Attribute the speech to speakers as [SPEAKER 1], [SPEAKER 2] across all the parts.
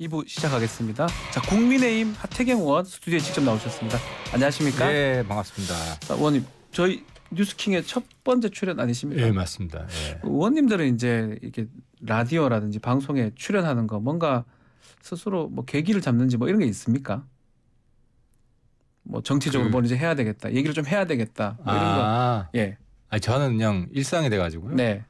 [SPEAKER 1] 2부 시작하겠습니다. 자, 국민의힘 하태경 의원 스튜디오에 직접 나오셨습니다. 안녕하십니까? 예, 반갑습니다. 자, 의원님, 저희 뉴스킹의 첫 번째 출연 아니십니까? 예, 맞습니다. 예. 의원님들은 이제 이렇게 라디오라든지 방송에 출연하는 거 뭔가 스스로 뭐 계기를 잡는지 뭐 이런 게 있습니까? 뭐 정치적으로 그... 뭘 이제 해야 되겠다, 얘기를 좀 해야 되겠다, 뭐 이런 아...
[SPEAKER 2] 거. 예. 아, 저는 그냥 일상이 돼가지고요.
[SPEAKER 1] 네.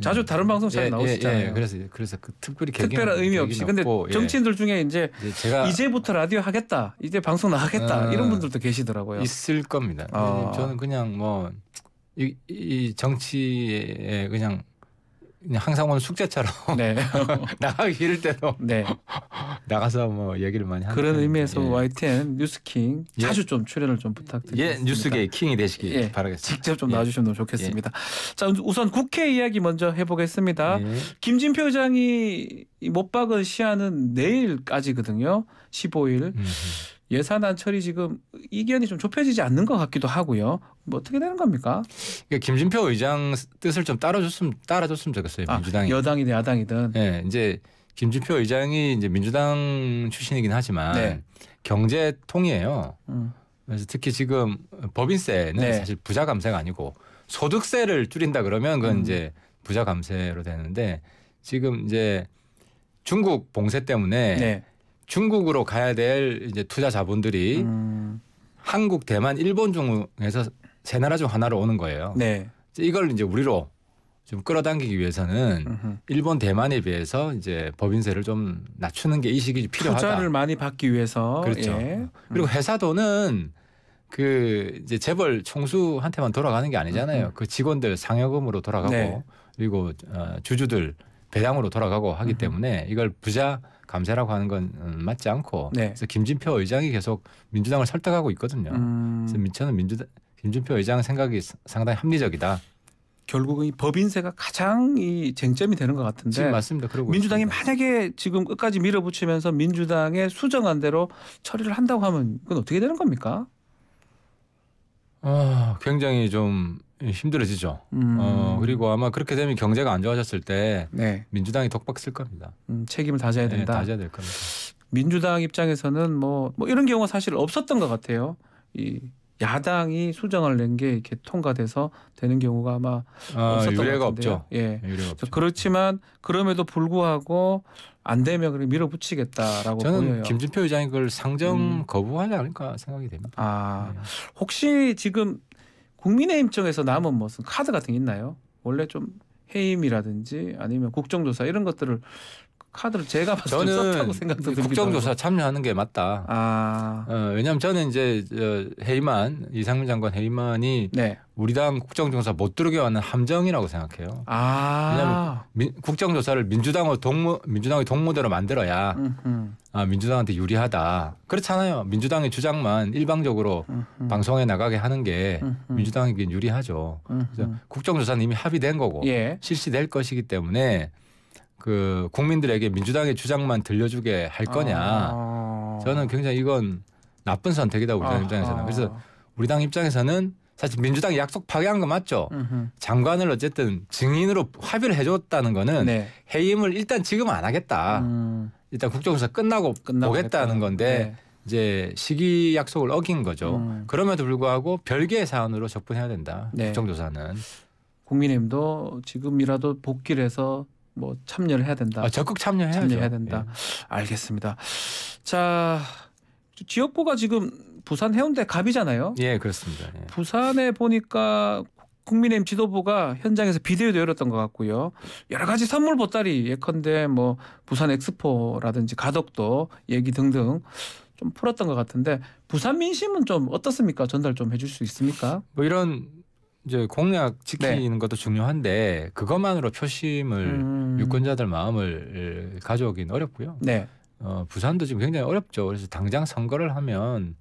[SPEAKER 1] 자주 음. 다른 방송잘 예, 예, 나오시잖아요. 예, 예, 그래서
[SPEAKER 2] 그래서 그 특별히 특별한 의미 없이. 근데 없고, 예. 정치인들 중에 이제 제가 이제부터 라디오 하겠다, 이제 방송 나가겠다 어, 이런 분들도 계시더라고요. 있을 겁니다. 어. 예, 저는 그냥 뭐이이 정치에 그냥 항상 오늘 숙제처럼 네. 나가기 싫을 때도 네. 나가서 뭐 얘기를 많이 하는 그런
[SPEAKER 1] 의미에서 예. YTN 뉴스킹 예. 자주 좀 출연을 좀 부탁드립니다.
[SPEAKER 2] 예, 뉴스계 킹이 되시길 예. 바라겠습니다. 직접 좀 예. 나와주시면 너무 좋겠습니다. 자, 우선 국회
[SPEAKER 1] 이야기 먼저 해보겠습니다. 예. 김진표 의장이 못 박은 시한은 내일까지거든요. 15일. 음흠. 예산안 처리 지금 이견이 좀 좁혀지지 않는 것 같기도 하고요. 뭐 어떻게 되는 겁니까?
[SPEAKER 2] 그러니까 김진표 의장 뜻을 좀 따라줬으면 따라줬으면 좋겠어요. 아, 민주당이 아, 여당이든 야당이든. 네, 이제 김진표 의장이 이제 민주당 출신이긴 하지만 네. 경제 통이에요. 음. 그래서 특히 지금 법인세는 네. 사실 부자 감세가 아니고 소득세를 줄인다 그러면 그건 음. 이제 부자 감세로 되는데 지금 이제 중국 봉쇄 때문에 네. 중국으로 가야 될 이제 투자 자본들이 음. 한국, 대만, 일본 중에서 세 나라 중 하나로 오는 거예요. 네. 이걸 이제 우리로 좀 끌어당기기 위해서는 으흠. 일본 대만에 비해서 이제 법인세를 좀 낮추는 게 이 시기 필요하다. 투자를 많이 받기 위해서 그렇죠. 예. 그리고 음. 회사 돈은 그 이제 재벌 총수한테만 돌아가는 게 아니잖아요. 으흠. 그 직원들 상여금으로 돌아가고 네. 그리고 어, 주주들 배당으로 돌아가고 하기 때문에 이걸 부자 감세라고 하는 건 음, 맞지 않고 네. 그래서 김진표 의장이 계속 민주당을 설득하고 있거든요. 음. 그래서 민천은 민주당 김준표 의장 생각이 상당히 합리적이다. 결국은 이 법인세가
[SPEAKER 1] 가장 이 쟁점이 되는 것 같은데. 지금 맞습니다. 그러고 민주당이 있습니다. 만약에 지금 끝까지 밀어붙이면서 민주당의 수정안 대로 처리를 한다고 하면 그건 어떻게 되는 겁니까?
[SPEAKER 2] 아, 굉장히 좀 힘들어지죠. 음. 어, 그리고 아마 그렇게 되면 경제가 안 좋아졌을 때 네. 민주당이 덕박 쓸 겁니다.
[SPEAKER 1] 음, 책임을 다져야 네, 된다. 네, 다져야 될 겁니다. 민주당 입장에서는 뭐, 뭐 이런 경우가 사실 없었던 것 같아요. 이 야당이 수정을 낸 게 이렇게 통과돼서 되는 경우가 아마 아, 없었던 유례가 없죠. 예, 예 유례가 없죠. 그렇지만 그럼에도 불구하고 안 되면 그럼 밀어붙이겠다라고 저는 보여요. 김진표 의장이 그걸 상정 음.
[SPEAKER 2] 거부하지 않을까 생각이 됩니다.
[SPEAKER 1] 아, 네. 혹시 지금 국민의힘 쪽에서 남은 무슨 카드 같은 게 있나요? 원래 좀 해임이라든지 아니면 국정조사 이런 것들을 카드를 제가 봤을 때 썼다고 생각도 듭니다. 국정조사
[SPEAKER 2] 참여하는 게 맞다. 아. 어, 왜냐하면 저는 이제 저 어, 헤이만 이상민 장관 헤이만이 네. 우리 당 국정조사 못 들어게 하는 함정이라고 생각해요. 아. 왜냐하면 국정조사를 민주당의 동무 민주당의 동무대로 만들어야 음흠. 아, 민주당한테 유리하다. 그렇잖아요. 민주당의 주장만 일방적으로 음흠. 방송에 나가게 하는 게 음흠. 민주당에게 유리하죠. 국정조사는 이미 합의된 거고 예. 실시될 것이기 때문에. 그 국민들에게 민주당의 주장만 들려주게 할 거냐. 아. 저는 굉장히 이건 나쁜 선택이다 우리 당 입장에서는. 그래서 우리 당 입장에서는 사실 민주당이 약속 파괴한거 맞죠. 으흠. 장관을 어쨌든 증인으로 합의를 해줬다는 거는 네. 해임을 일단 지금 안 하겠다. 음. 일단 국정조사 끝나고, 보겠다는 건데 네. 이제 시기 약속을 어긴 거죠. 음. 그럼에도 불구하고 별개의 사안으로 접근해야 된다. 네. 국정조사는.
[SPEAKER 1] 국민의힘도 지금이라도 복귀를 해서 뭐 참여를 해야 된다. 아, 적극 참여해야 참여해야 된다. 예. 알겠습니다. 자 지역구가 지금 부산 해운대 갑이잖아요. 예, 그렇습니다. 예. 부산에 보니까 국민의힘 지도부가 현장에서 비대위도 열었던 것 같고요. 여러 가지 선물 보따리 예컨대 뭐 부산 엑스포라든지 가덕도 얘기 등등 좀 풀었던 것 같은데 부산 민심은 좀 어떻습니까? 전달
[SPEAKER 2] 좀 해줄 수 있습니까? 뭐 이런 이제 공약 지키는 네. 것도 중요한데 그것만으로 표심을 음... 유권자들 마음을 가져오긴 어렵고요. 네. 어, 부산도 지금 굉장히 어렵죠. 그래서 당장 선거를 하면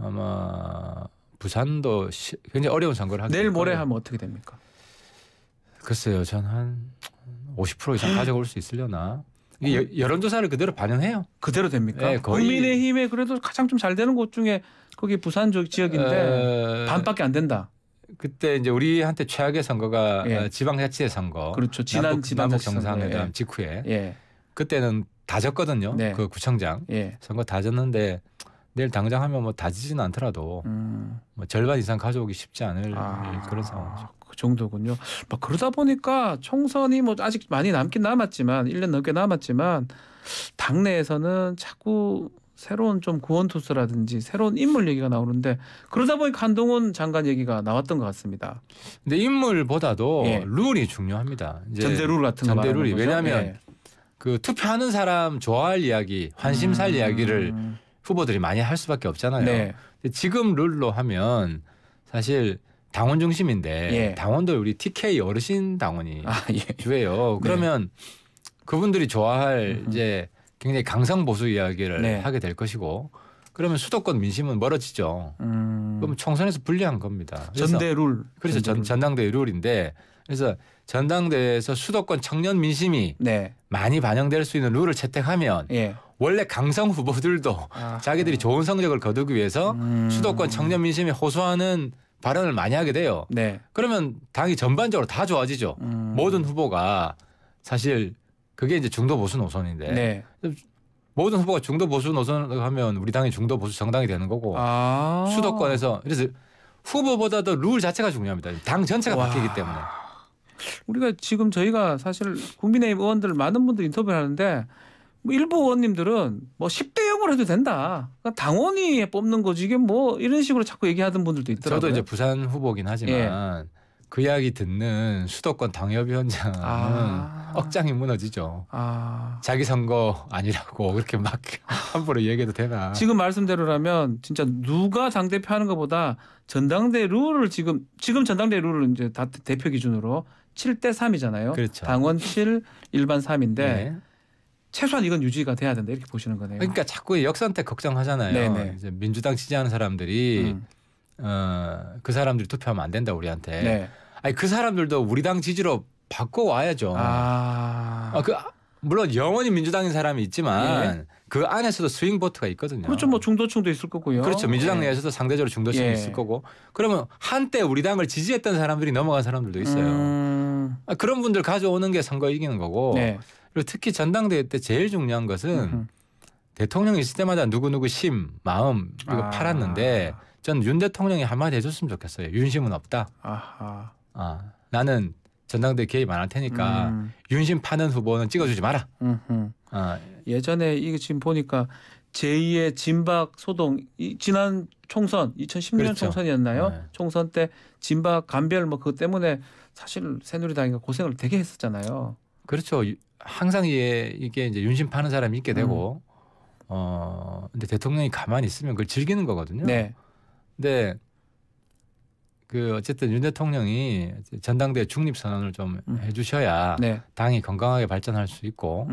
[SPEAKER 2] 아마 부산도 시, 굉장히 어려운 선거를 하게 내일 모레 하면 어떻게 됩니까? 글쎄요, 전 한 50% 이상 가져올 수 있으려나. 이 어. 여론조사를 그대로 반영해요. 그대로 됩니까? 네, 국민의힘에
[SPEAKER 1] 그래도 가장 좀 잘 되는 곳 중에 거기 부산 지역인데 에... 반밖에 안 된다.
[SPEAKER 2] 그때 이제 우리한테 최악의 선거가 예. 어, 지방자치의 선거. 그렇죠. 지난 지방 정상회담 예. 직후에 예. 그때는 다졌거든요. 네. 그 구청장 예. 선거 다졌는데 내일 당장 하면 뭐다지지는 않더라도 음. 뭐 절반 이상 가져오기 쉽지 않을 아. 그런 상황이죠. 그 정도군요. 막 뭐 그러다 보니까
[SPEAKER 1] 총선이 뭐 아직 많이 남긴 남았지만 1년 넘게 남았지만 당내에서는 자꾸 새로운 좀 구원 투수라든지 새로운 인물 얘기가 나오는데 그러다 보니 간동훈 장관 얘기가 나왔던 것 같습니다. 근데 인물보다도 예. 룰이
[SPEAKER 2] 중요합니다. 전대룰 같은 거 전대룰이 왜냐하면 예. 그 투표하는 사람 좋아할 이야기, 관심 살 음. 이야기를 후보들이 많이 할 수밖에 없잖아요. 네. 지금 룰로 하면 사실 당원 중심인데 예. 당원들 우리 TK 어르신 당원이 아, 예. 주예요. 네. 그러면 네. 그분들이 좋아할 음 이제 굉장히 강성 보수 이야기를 네. 하게 될 것이고 그러면 수도권 민심은 멀어지죠.
[SPEAKER 1] 음. 그럼
[SPEAKER 2] 총선에서 불리한 겁니다. 전대룰. 그래서 전, 전당대회 룰인데 그래서 전당대회에서 수도권 청년 민심이 네. 많이 반영될 수 있는 룰을 채택하면 예. 원래 강성 후보들도 아, 자기들이 네. 좋은 성적을 거두기 위해서 음. 수도권 청년 민심이 호소하는 발언을 많이 하게 돼요. 네. 그러면 당이 전반적으로 다 좋아지죠. 음. 모든 후보가 사실 그게 이제 중도 보수 노선인데 네. 모든 후보가 중도 보수 노선을 하면 우리 당이 중도 보수 정당이 되는 거고 아~ 수도권에서 그래서 후보보다 도룰 자체가 중요합니다. 당 전체가 바뀌기 때문에.
[SPEAKER 1] 우리가 지금 저희가 사실 국민의힘 의원들 많은 분들 인터뷰를 하는데 뭐 일부 의원님들은 뭐 10대 0으로 해도 된다. 그러니까 당원이 뽑는 거지 이게 뭐 이런 식으로 자꾸 얘기하던
[SPEAKER 2] 분들도 있더라고요. 저도 이제 부산 후보긴 하지만 예. 그 이야기 듣는 수도권 당협 위원장은 아. 억장이 무너지죠. 아. 자기 선거 아니라고 그렇게
[SPEAKER 1] 막 함부로 얘기해도 되나. 지금 말씀대로라면 진짜 누가 당대표 하는 것보다 전당대 룰을 지금 지금 전당대 룰을 이제 다 대표 기준으로 7대 3이잖아요. 그렇죠. 당원 7, 일반 3인데 네. 최소한 이건 유지가 돼야 된다 이렇게 보시는 거네요.
[SPEAKER 2] 그러니까 자꾸 역선택 걱정하잖아요. 네네. 네. 이제 민주당 지지하는 사람들이 음. 어, 그 사람들이 투표하면 안 된다 우리한테. 네. 아니 그 사람들도 우리 당 지지로 바꿔 와야죠. 아... 아, 그 물론 영원히 민주당인 사람이 있지만 예. 그 안에서도 스윙 보트가 있거든요. 그렇죠. 뭐 중도층도 있을 거고요. 그렇죠. 민주당 예. 내에서도 상대적으로 중도층이 예. 있을 거고. 그러면 한때 우리 당을 지지했던 사람들이 넘어간 사람들도 있어요.
[SPEAKER 1] 음...
[SPEAKER 2] 아, 그런 분들 가져오는 게 선거 이기는 거고. 네. 그리고 특히 전당대회 때 제일 중요한 것은 음흠. 대통령 이 있을 때마다 누구누구 심, 마음 이거 아... 팔았는데 전윤 대통령이 한마디 해줬으면 좋겠어요. 윤심은 없다. 아하. 아, 나는 전당대 회 개입 안 할 테니까 음. 윤심 파는 후보는 찍어주지 마라. 아. 예전에 이거
[SPEAKER 1] 지금 보니까 제2의 진박 소동 이 지난 총선 2010년 그렇죠. 총선이었나요? 네. 총선 때 진박 간별 뭐 그것 때문에 사실 새누리당이 그러니까 고생을
[SPEAKER 2] 되게 했었잖아요. 그렇죠. 항상 이게, 이게 이제 윤심 파는 사람이 있게 되고 음. 어 근데 대통령이 가만히 있으면 그걸 즐기는 거거든요. 네. 근데 그 어쨌든 윤 대통령이 전당대 중립 선언을 좀 음. 해주셔야 네. 당이 건강하게 발전할 수 있고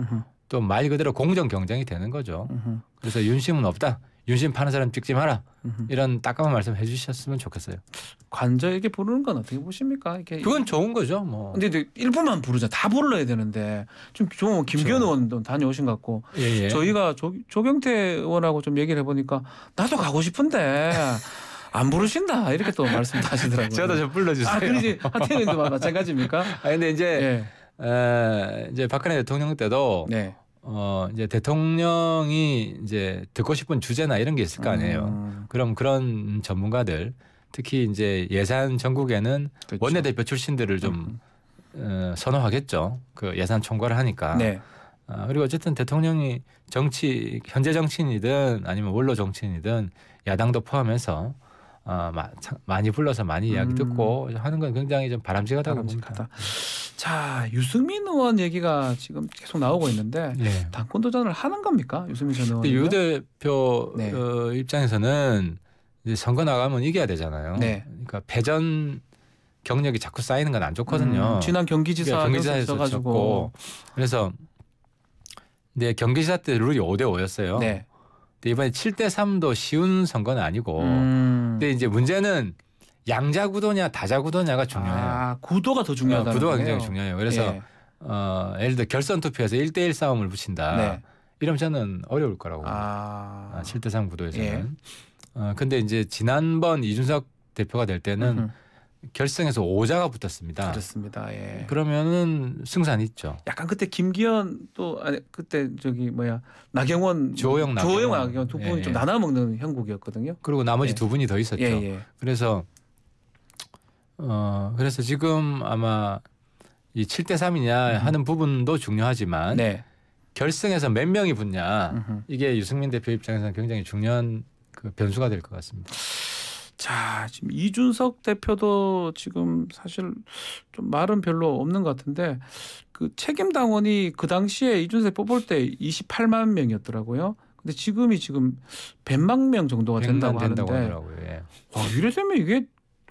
[SPEAKER 2] 또 말 그대로 공정 경쟁이 되는 거죠. 음흠. 그래서 윤심은 없다. 윤심 파는 사람 찍지 마라. 음흠. 이런 따끔한 말씀 해주셨으면 좋겠어요. 관저에게 부르는 건 어떻게 보십니까? 이게 그건 좋은 거죠. 뭐. 근데, 근데
[SPEAKER 1] 일부만 부르자. 다 불러야 되는데 좀, 좀 김기현 그렇죠. 의원도 다녀오신 것 같고 예, 예. 저희가 조, 조경태 의원하고 좀 얘기를 해보니까 나도 가고 싶은데 안 부르신다 이렇게 또 말씀하시더라고요. 저도 좀
[SPEAKER 2] 불러주세요. 아 그러지 하태님도 아, 마찬가지입니까? 아 근데 이제 예. 에, 이제 박근혜 대통령 때도 네. 어 이제 대통령이 이제 듣고 싶은 주제나 이런 게 있을 거 아니에요. 음. 그럼 그런 전문가들 특히 이제 예산 전국에는 그렇죠. 원내대표 출신들을 좀 음. 어, 선호하겠죠. 그 예산 총괄을 하니까. 네. 아, 그리고 어쨌든 대통령이 정치 현재 정치인이든 아니면 원로 정치인이든 야당도 포함해서 어, 많이 불러서 많이 이야기 음. 듣고 하는 건 굉장히 좀 바람직하다고 봅니다.
[SPEAKER 1] 자 유승민 의원 얘기가 지금 계속 나오고 있는데 네. 당권 도전을 하는 겁니까 유승민 전 의원? 유
[SPEAKER 2] 대표 네. 어, 입장에서는 이제 선거 나가면 이겨야 되잖아요. 네. 그러니까 패전 경력이 자꾸 쌓이는 건 안 좋거든요. 음, 지난 경기지사 그 경기지사에서 졌고 그래서 이제 경기지사 때 룰이 5대 5였어요. 네. 근데 이번에 7대 3도 쉬운 선거는 아니고 음. 근데 이제 문제는 양자 구도냐 다자 구도냐가 중요해요. 아, 구도가 더 중요하다. 어, 구도가 거네요. 굉장히 중요해요. 그래서 예. 어, 예를 들어 결선 투표에서 1대1 싸움을 붙인다. 네. 이러면 저는 어려울 거라고. 아. 봅니다. 7대3 아, 구도에서는. 예. 어, 근데 이제 지난번 이준석 대표가 될 때는 음흠. 결승에서 오자가 붙었습니다. 그렇습니다. 예.
[SPEAKER 1] 그러면은
[SPEAKER 2] 승산 있죠.
[SPEAKER 1] 약간 그때 김기현 또 아니 그때 저기 뭐야 나경원
[SPEAKER 2] 조영 조영 나경원 두 분이 예. 좀 예. 나눠
[SPEAKER 1] 먹는 형국이었거든요. 그리고 나머지 예. 두 분이 더 있었죠. 예. 예.
[SPEAKER 2] 그래서 어 그래서 지금 아마 이 7대 3이냐 음. 하는 부분도 중요하지만 네. 결승에서 몇 명이 붙냐 음흠. 이게 유승민 대표 입장에서는 굉장히 중요한 그 변수가 될 것 같습니다.
[SPEAKER 1] 자, 지금 이준석 대표도 지금 사실 좀 말은 별로 없는 것 같은데 그 책임 당원이 그 당시에 이준석 뽑을 때 28만 명이었더라고요. 근데 지금이 지금 100만 명 정도가 된다고, 된다고 하는데 하더라고요. 예. 와, 이래 되면 이게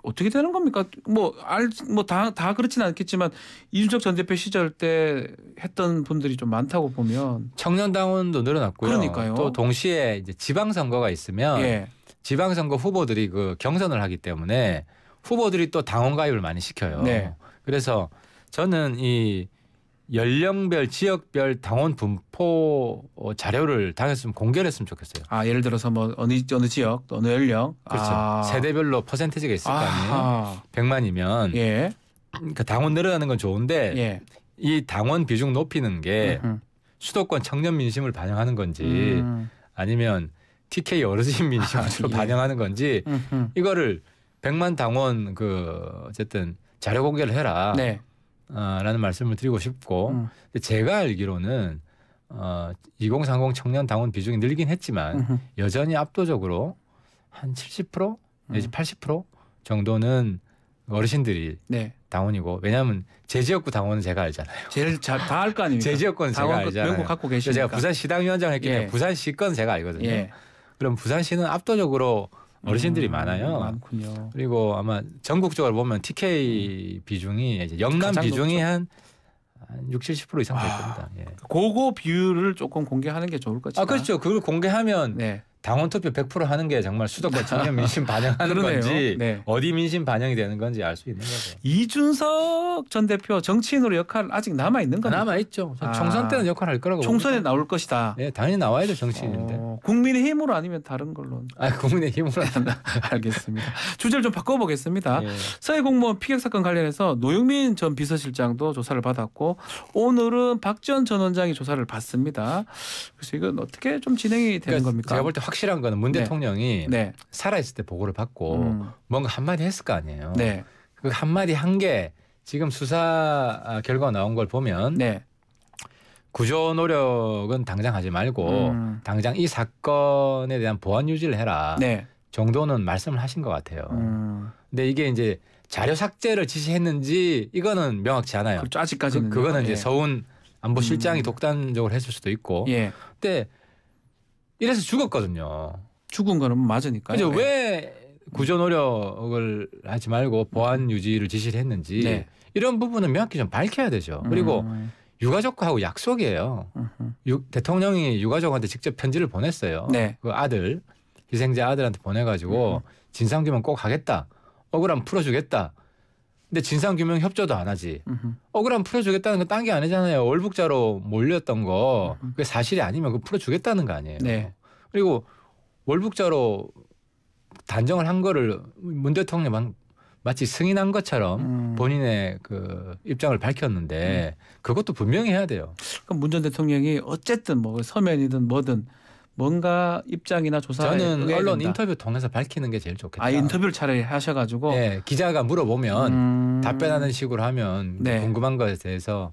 [SPEAKER 1] 어떻게 되는 겁니까? 뭐 알뭐 다다 다 그렇진 않겠지만 이준석 전 대표
[SPEAKER 2] 시절 때 했던 분들이
[SPEAKER 1] 좀 많다고 보면
[SPEAKER 2] 청년 당원도 늘어났고요. 그러니까요. 또 동시에 이제 지방 선거가 있으면 예. 지방선거 후보들이 그 경선을 하기 때문에 후보들이 또 당원 가입을 많이 시켜요. 네. 그래서 저는 이 연령별 지역별 당원 분포 어, 자료를 당했으면 공개를 했으면 좋겠어요. 아 예를 들어서 뭐 어느 어느 지역 또 어느 연령 그렇죠. 아. 세대별로 퍼센테이지가 있을 아. 거 아니에요. 100만이면 예. 그러니까 당원 늘어나는 건 좋은데 예. 이 당원 비중 높이는 게 음흠. 음. 수도권 청년 민심을 반영하는 건지 음. 아니면 TK 어르신민심으로 아, 예. 반영하는 건지 음흠. 이거를 100만 당원 그 어쨌든 자료 공개를 해라. 네. 어, 라는 말씀을 드리고 싶고 음. 제가 알기로는 어, 2030 청년 당원 비중이 늘긴 했지만 음흠. 여전히 압도적으로 한 70% 내지 음. 80% 정도는 어르신들이 네. 당원이고 왜냐하면 제 지역구 당원은 제가 알잖아요. 제일 다알거 아닙니까? 제지역권 제가 그 알잖아요. 명고 갖고 계시니까. 제가 부산 시당위원장 했기 때문에 예. 부산시 권 제가 알거든요. 예. 그럼 부산시는 압도적으로 어르신들이 음, 많아요. 많군요. 그리고 아마 전국적으로 보면 TK 음. 비중이 이제 영남 비중이 한한
[SPEAKER 1] 60, 70% 이상 될 아, 겁니다. 아, 예. 그거 비율을 조금 공개하는 게 좋을 것 같아요. 아,
[SPEAKER 2] 그렇죠. 그걸 공개하면 네. 당원 투표 100% 하는 게 정말 수도권 청년 민심 반영하는 그 건지 네. 어디 민심 반영이 되는 건지 알 수 있는 거죠. 이준석 전 대표 정치인으로
[SPEAKER 1] 역할 아직 남아 있는 건니까 남아 있죠. 아. 총선 때는 역할할 거라고.
[SPEAKER 2] 총선에 봅니다. 나올 것이다. 네, 당연히 나와야될 정치인인데. 어,
[SPEAKER 1] 국민의힘으로 아니면
[SPEAKER 2] 다른 걸로.
[SPEAKER 1] 아, 국민의힘으로
[SPEAKER 2] 한다. 알겠습니다.
[SPEAKER 1] 주제를 좀 바꿔보겠습니다. 예. 서해 공무원 피격 사건 관련해서 노영민 전 비서실장도 조사를 받았고 오늘은 박지원 전 원장이 조사를 받습니다. 그래서 이건 어떻게
[SPEAKER 2] 좀 진행이 되는 그러니까 겁니까? 제가 볼 때 확. 확실한 거는 문 네. 대통령이 네. 살아있을 때 보고를 받고 음. 뭔가 한마디 했을 거 아니에요. 네. 그 한마디 한 게 지금 수사 아, 결과 나온 걸 보면 구조 노력은 당장 하지 말고 음. 당장 이 사건에 대한 보안 유지를 해라 네. 정도는 말씀을 하신 것 같아요. 음. 근데 이게 이제 자료 삭제를 지시했는지 이거는 명확치 않아요. 그렇죠. 아직까지는 그, 그거는 예. 이제 서훈 안보실장이 음. 독단적으로 했을 수도 있고. 예. 근데 이래서 죽었거든요. 죽은 거는 뭐 맞으니까 이제 네. 왜 구조 노력을 하지 말고 보안 유지를 지시를 했는지 네. 이런 부분은 명확히 좀 밝혀야 되죠. 음. 그리고 음. 유가족하고 약속이에요. 유, 대통령이 유가족한테 직접 편지를 보냈어요. 네. 그 아들 희생자 아들한테 보내가지고 음. 진상 규명 꼭 하겠다. 억울함 풀어주겠다. 근데 진상규명 협조도 안 하지. 으흠. 억울하면 풀어주겠다는 건 딴 게 아니잖아요. 월북자로 몰렸던 거. 그게 사실이 아니면 그 풀어주겠다는 거 아니에요. 네. 그리고 월북자로 단정을 한 거를 문 대통령만 마치 승인한 것처럼 음. 본인의 그 입장을 밝혔는데 음. 그것도 분명히 해야 돼요. 그럼 문전 대통령이 어쨌든 뭐 서면이든 뭐든 뭔가 입장이나 조사 저는 언론 된다. 인터뷰 통해서 밝히는 게 제일 좋겠다. 아 인터뷰를 차라리 하셔가지고 네, 기자가 물어보면 음... 답변하는 식으로 하면 네. 궁금한 것에 대해서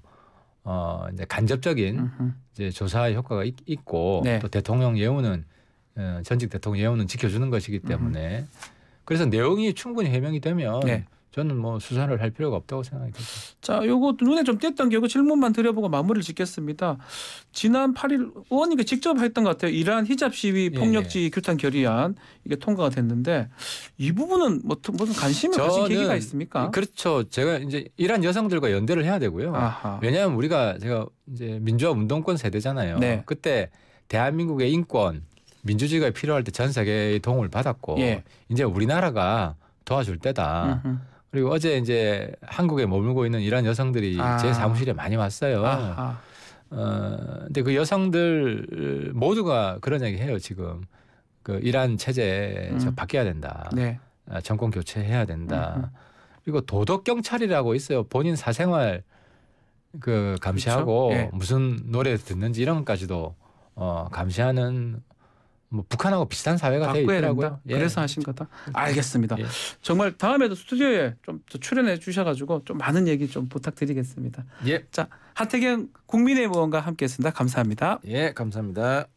[SPEAKER 2] 어 이제 간접적인 음흠. 이제 조사 효과가 있, 고또 네. 대통령 예우는 어, 전직 대통령 예우는 지켜주는 것이기 때문에 음흠. 그래서 내용이 충분히 해명이 되면. 네. 저는 뭐 수사를 할 필요가 없다고 생각이 듭니다.
[SPEAKER 1] 자, 요거 눈에 좀 띄었던 게 요거 질문만 드려보고 마무리를 짓겠습니다. 지난 8일 의원님께 직접 했던 것 같아요. 이란 히잡 시위 폭력지 예, 예. 규탄 결의안 이게 통과가 됐는데 이 부분은 뭐 무슨 관심을 가진 계기가 있습니까?
[SPEAKER 2] 그렇죠. 제가 이제 이란 여성들과 연대를 해야 되고요. 아하. 왜냐하면 우리가 제가 이제 민주화 운동권 세대잖아요. 네. 그때 대한민국의 인권 민주주의가 필요할 때 전 세계의 도움을 받았고 예. 이제 우리나라가 도와줄 때다. 음흠. 그리고 어제 이제 한국에 머물고 있는 이런 여성들이 아. 제 사무실에 많이 왔어요. 아하. 어, 근데 그 여성들 어, 모두가 그런 얘기 해요 지금 그 이란 체제에서 음. 바뀌어야 된다. 네. 아, 정권 교체해야 된다. 음 그리고 도덕 경찰이라고 있어요. 본인 사생활 그 감시하고 그렇죠? 예. 무슨 노래 듣는지 이런 것까지도 어 감시하는 뭐 북한하고 비슷한 사회가 되어있더라고요. 예. 그래서 하신 거다. 예. 알겠습니다. 예.
[SPEAKER 1] 정말 다음에도 스튜디오에 좀 출연해 주셔가지고 좀 많은 얘기 좀 부탁드리겠습니다. 예. 자 하태경 국민의 무언가 함께했습니다. 감사합니다. 예, 감사합니다.